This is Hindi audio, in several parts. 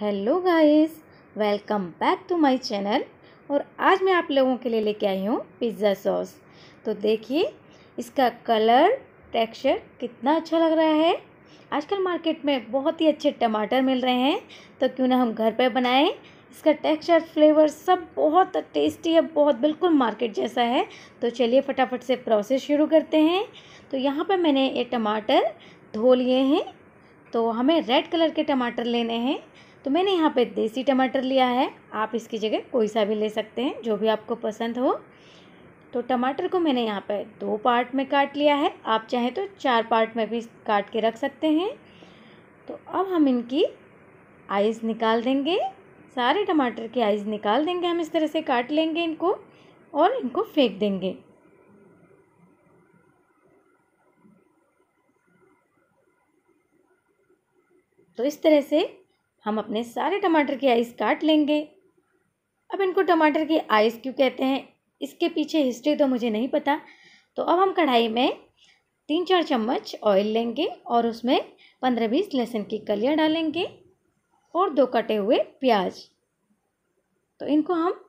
hello guys welcome back to my channel और आज मैं आप लोगों के लिए लेके आई हूँ पिज़्ज़ा सॉस तो देखिए इसका कलर टेक्सचर कितना अच्छा लग रहा है आजकल मार्केट में बहुत ही अच्छे टमाटर मिल रहे हैं तो क्यों ना हम घर पर बनाएं इसका टेक्सचर फ्लेवर सब बहुत टेस्टी है बहुत बिल्कुल मार्केट जैसा है तो चलिए फटाफट से प्रोसेस शुरू करते हैं तो यहाँ पर मैंने ये टमाटर धो लिए हैं तो हमें रेड कलर के टमाटर लेने हैं तो मैंने यहाँ पे देसी टमाटर लिया है आप इसकी जगह कोई सा भी ले सकते हैं जो भी आपको पसंद हो तो टमाटर को मैंने यहाँ पर दो पार्ट में काट लिया है आप चाहें तो चार पार्ट में भी काट के रख सकते हैं तो अब हम इनकी आइज़ निकाल देंगे सारे टमाटर की आइज़ निकाल देंगे हम इस तरह से काट लेंगे इनको और इनको फेंक देंगे तो इस तरह से हम अपने सारे टमाटर की आइस काट लेंगे अब इनको टमाटर की आइस क्यों कहते हैं इसके पीछे हिस्ट्री तो मुझे नहीं पता तो अब हम कढ़ाई में तीन चार चम्मच ऑयल लेंगे और उसमें पंद्रह बीस लहसुन की कलियाँ डालेंगे और दो कटे हुए प्याज तो इनको हम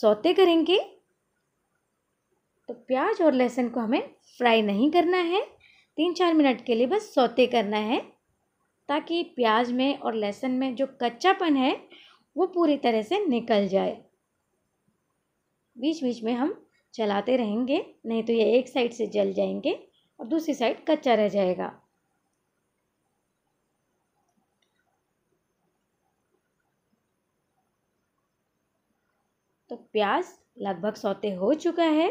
सौते करेंगे तो प्याज और लहसुन को हमें फ्राई नहीं करना है तीन चार मिनट के लिए बस सौते करना है ताकि प्याज में और लहसुन में जो कच्चापन है वो पूरी तरह से निकल जाए बीच बीच में हम चलाते रहेंगे नहीं तो ये एक साइड से जल जाएंगे और दूसरी साइड कच्चा रह जाएगा तो प्याज लगभग सौते हो चुका है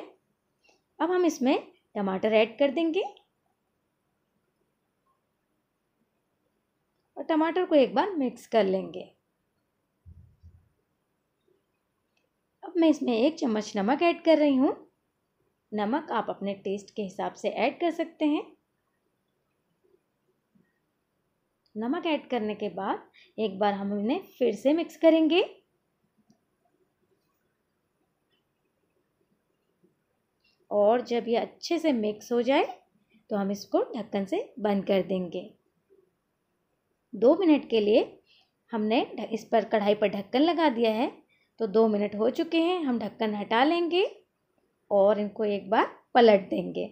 अब हम इसमें टमाटर ऐड कर देंगे और टमाटर को एक बार मिक्स कर लेंगे अब मैं इसमें एक चम्मच नमक ऐड कर रही हूँ नमक आप अपने टेस्ट के हिसाब से ऐड कर सकते हैं नमक ऐड करने के बाद एक बार हम इन्हें फिर से मिक्स करेंगे और जब ये अच्छे से मिक्स हो जाए तो हम इसको ढक्कन से बंद कर देंगे दो मिनट के लिए हमने इस पर कढ़ाई पर ढक्कन लगा दिया है तो दो मिनट हो चुके हैं हम ढक्कन हटा लेंगे और इनको एक बार पलट देंगे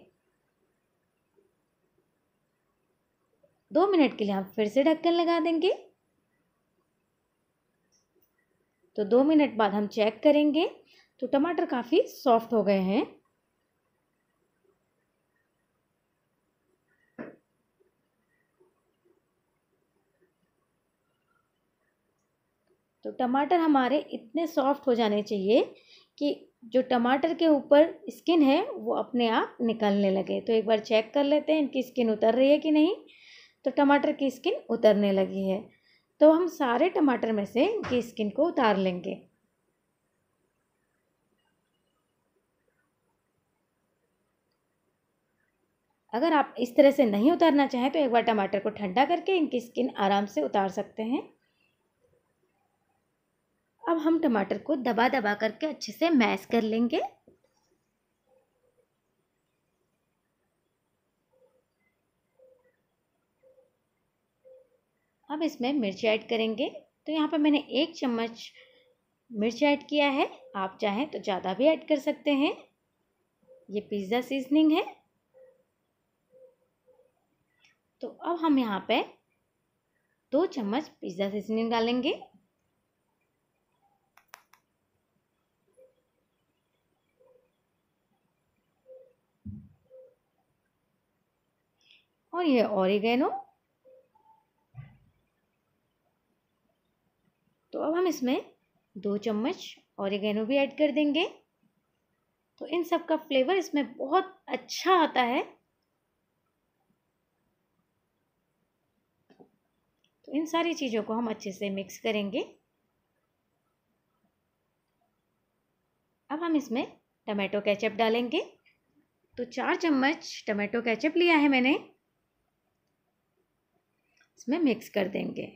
दो मिनट के लिए हम फिर से ढक्कन लगा देंगे तो दो मिनट बाद हम चेक करेंगे तो टमाटर काफ़ी सॉफ्ट हो गए हैं तो टमाटर हमारे इतने सॉफ्ट हो जाने चाहिए कि जो टमाटर के ऊपर स्किन है वो अपने आप निकलने लगे तो एक बार चेक कर लेते हैं इनकी स्किन उतर रही है कि नहीं तो टमाटर की स्किन उतरने लगी है तो हम सारे टमाटर में से इनकी स्किन को उतार लेंगे अगर आप इस तरह से नहीं उतारना चाहें तो एक बार टमाटर को ठंडा करके इनकी स्किन आराम से उतार सकते हैं अब हम टमाटर को दबा दबा करके अच्छे से मैश कर लेंगे अब इसमें मिर्च ऐड करेंगे तो यहाँ पर मैंने एक चम्मच मिर्च ऐड किया है आप चाहें तो ज़्यादा भी ऐड कर सकते हैं ये पिज़्ज़ा सीजनिंग है तो अब हम यहाँ पे दो चम्मच पिज़्ज़ा सीजनिंग डालेंगे और ये ऑरिगेनो तो अब हम इसमें दो चम्मच ऑरिगेनो भी ऐड कर देंगे तो इन सब का फ्लेवर इसमें बहुत अच्छा आता है तो इन सारी चीज़ों को हम अच्छे से मिक्स करेंगे अब हम इसमें टमाटो केचप डालेंगे तो चार चम्मच टमाटो केचप लिया है मैंने इसमें मिक्स कर देंगे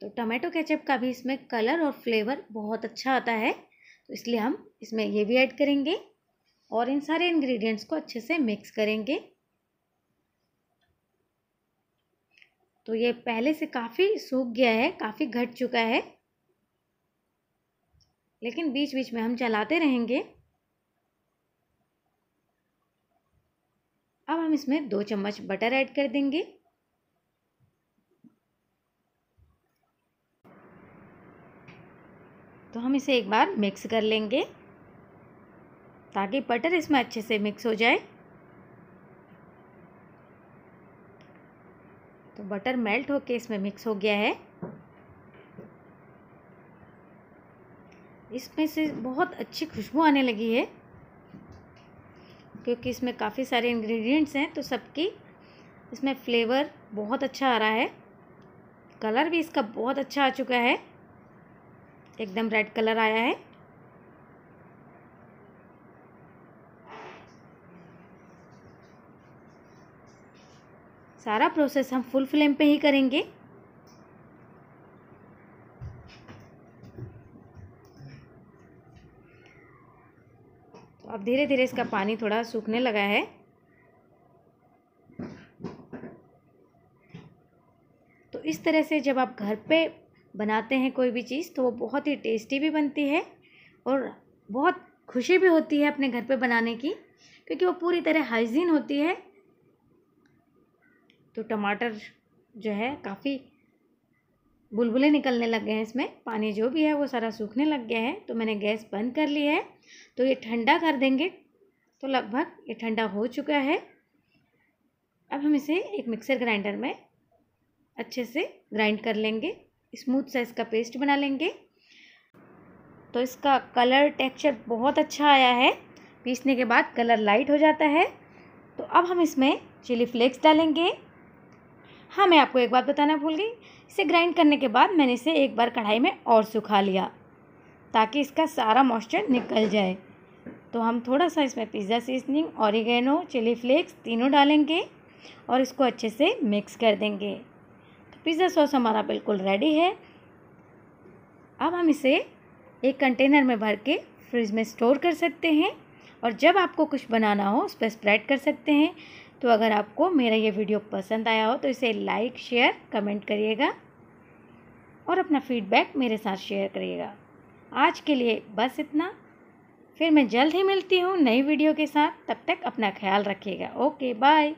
तो टमाटो केचप का भी इसमें कलर और फ्लेवर बहुत अच्छा आता है तो इसलिए हम इसमें ये भी ऐड करेंगे और इन सारे इंग्रेडिएंट्स को अच्छे से मिक्स करेंगे तो ये पहले से काफ़ी सूख गया है काफ़ी घट चुका है लेकिन बीच बीच में हम चलाते रहेंगे हम इसमें दो चम्मच बटर ऐड कर देंगे तो हम इसे एक बार मिक्स कर लेंगे ताकि बटर इसमें अच्छे से मिक्स हो जाए तो बटर मेल्ट होके इसमें मिक्स हो गया है इसमें से बहुत अच्छी खुशबू आने लगी है क्योंकि इसमें काफ़ी सारे इंग्रेडिएंट्स हैं तो सबकी इसमें फ्लेवर बहुत अच्छा आ रहा है कलर भी इसका बहुत अच्छा आ चुका है एकदम रेड कलर आया है सारा प्रोसेस हम फुल फ्लेम पे ही करेंगे तो अब धीरे धीरे इसका पानी थोड़ा सूखने लगा है तो इस तरह से जब आप घर पे बनाते हैं कोई भी चीज़ तो वो बहुत ही टेस्टी भी बनती है और बहुत खुशी भी होती है अपने घर पे बनाने की क्योंकि वो पूरी तरह हाइजीन होती है तो टमाटर जो है काफ़ी बुलबुले निकलने लग गए हैं इसमें पानी जो भी है वो सारा सूखने लग गया है तो मैंने गैस बंद कर ली है तो ये ठंडा कर देंगे तो लगभग ये ठंडा हो चुका है अब हम इसे एक मिक्सर ग्राइंडर में अच्छे से ग्राइंड कर लेंगे स्मूथ सा इसका पेस्ट बना लेंगे तो इसका कलर टेक्सचर बहुत अच्छा आया है पीसने के बाद कलर लाइट हो जाता है तो अब हम इसमें चिली फ्लेक्स डालेंगे हाँ मैं आपको एक बात बताना भूल गई इसे ग्राइंड करने के बाद मैंने इसे एक बार कढ़ाई में और सुखा लिया ताकि इसका सारा मॉइस्चर निकल जाए तो हम थोड़ा सा इसमें pizza seasoning oregano chilli flakes तीनों डालेंगे और इसको अच्छे से मिक्स कर देंगे तो पिज़्ज़ा सॉस हमारा बिल्कुल रेडी है अब हम इसे एक कंटेनर में भर के फ्रिज में स्टोर कर सकते हैं और जब आपको कुछ बनाना हो उस पर स्प्रेड कर सकते हैं तो अगर आपको मेरा ये वीडियो पसंद आया हो तो इसे लाइक शेयर कमेंट करिएगा और अपना फीडबैक मेरे साथ शेयर करिएगा आज के लिए बस इतना फिर मैं जल्द ही मिलती हूँ नई वीडियो के साथ तब तक अपना ख्याल रखिएगा ओके बाय